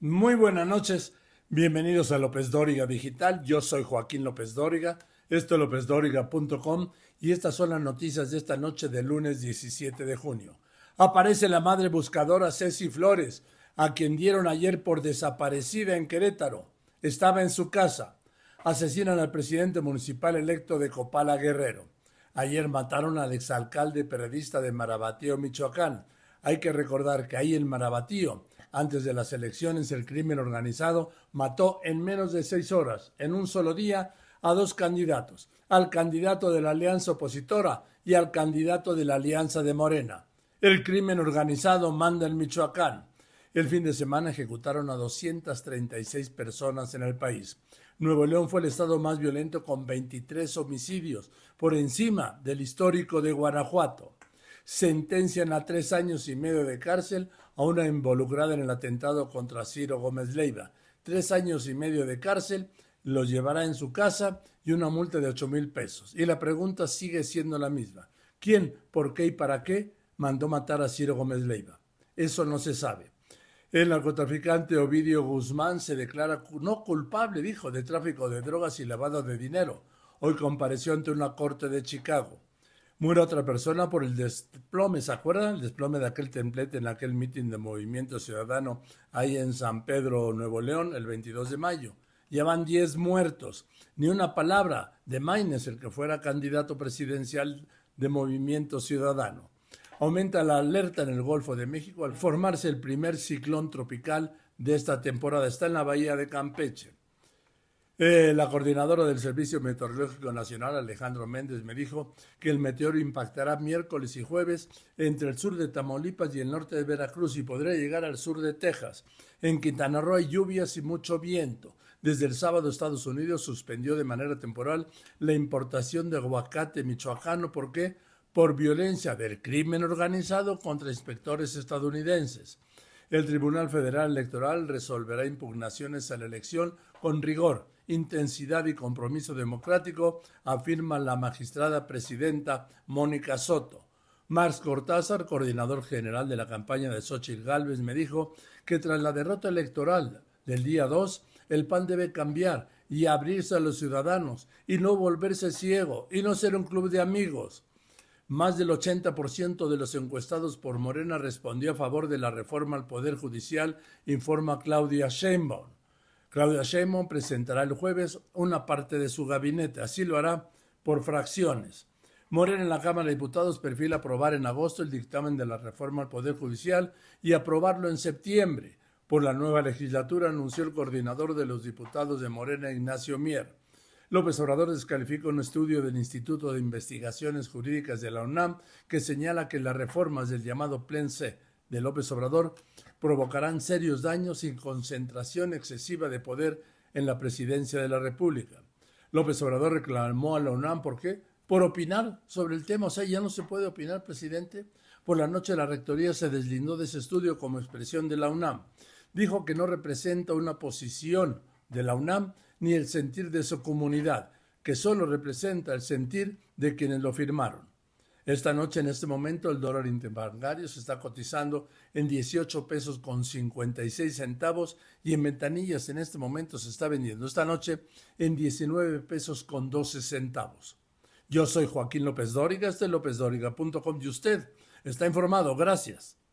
Muy buenas noches, bienvenidos a López Dóriga Digital. Yo soy Joaquín López Dóriga, esto es lópezdóriga.com y estas son las noticias de esta noche del lunes 17 de junio. Aparece la madre buscadora Ceci Flores, a quien dieron ayer por desaparecida en Querétaro. Estaba en su casa. Asesinan al presidente municipal electo de Copala Guerrero. Ayer mataron al exalcalde periodista de Marabatío, Michoacán. Hay que recordar que ahí en Marabatío antes de las elecciones, el crimen organizado mató en menos de seis horas, en un solo día, a dos candidatos, al candidato de la alianza opositora y al candidato de la alianza de Morena. El crimen organizado manda en Michoacán. El fin de semana ejecutaron a 236 personas en el país. Nuevo León fue el estado más violento con 23 homicidios, por encima del histórico de Guanajuato sentencian a tres años y medio de cárcel a una involucrada en el atentado contra Ciro Gómez Leiva. Tres años y medio de cárcel lo llevará en su casa y una multa de ocho mil pesos. Y la pregunta sigue siendo la misma. ¿Quién, por qué y para qué mandó matar a Ciro Gómez Leiva? Eso no se sabe. El narcotraficante Ovidio Guzmán se declara no culpable, dijo, de tráfico de drogas y lavado de dinero. Hoy compareció ante una corte de Chicago muere otra persona por el desplome, ¿se acuerdan? El desplome de aquel templete en aquel mitin de Movimiento Ciudadano ahí en San Pedro, Nuevo León, el 22 de mayo. Llevan 10 muertos. Ni una palabra de Maines, el que fuera candidato presidencial de Movimiento Ciudadano. Aumenta la alerta en el Golfo de México al formarse el primer ciclón tropical de esta temporada. Está en la bahía de Campeche. Eh, la coordinadora del Servicio Meteorológico Nacional, Alejandro Méndez, me dijo que el meteoro impactará miércoles y jueves entre el sur de Tamaulipas y el norte de Veracruz y podría llegar al sur de Texas. En Quintana Roo hay lluvias y mucho viento. Desde el sábado Estados Unidos suspendió de manera temporal la importación de aguacate michoacano. ¿Por qué? Por violencia del crimen organizado contra inspectores estadounidenses. El Tribunal Federal Electoral resolverá impugnaciones a la elección con rigor intensidad y compromiso democrático, afirma la magistrada presidenta Mónica Soto. Marx Cortázar, coordinador general de la campaña de Xochitl Gálvez, me dijo que tras la derrota electoral del día 2, el PAN debe cambiar y abrirse a los ciudadanos y no volverse ciego y no ser un club de amigos. Más del 80% de los encuestados por Morena respondió a favor de la reforma al Poder Judicial, informa Claudia Sheinbaum. Claudia Sheinbaum presentará el jueves una parte de su gabinete, así lo hará por fracciones. Morena en la Cámara de Diputados perfila aprobar en agosto el dictamen de la reforma al Poder Judicial y aprobarlo en septiembre. Por la nueva legislatura anunció el coordinador de los diputados de Morena, Ignacio Mier. López Obrador descalifica un estudio del Instituto de Investigaciones Jurídicas de la UNAM que señala que las reformas del llamado Plen C de López Obrador provocarán serios daños y concentración excesiva de poder en la presidencia de la República. López Obrador reclamó a la UNAM por qué? Por opinar sobre el tema. O sea, ya no se puede opinar, presidente. Por la noche la rectoría se deslindó de ese estudio como expresión de la UNAM. Dijo que no representa una posición de la UNAM ni el sentir de su comunidad, que solo representa el sentir de quienes lo firmaron. Esta noche, en este momento, el dólar interbancario se está cotizando en 18 pesos con 56 centavos y en ventanillas en este momento se está vendiendo esta noche en 19 pesos con 12 centavos. Yo soy Joaquín López Dóriga, este es lópezdóriga.com y usted está informado. Gracias.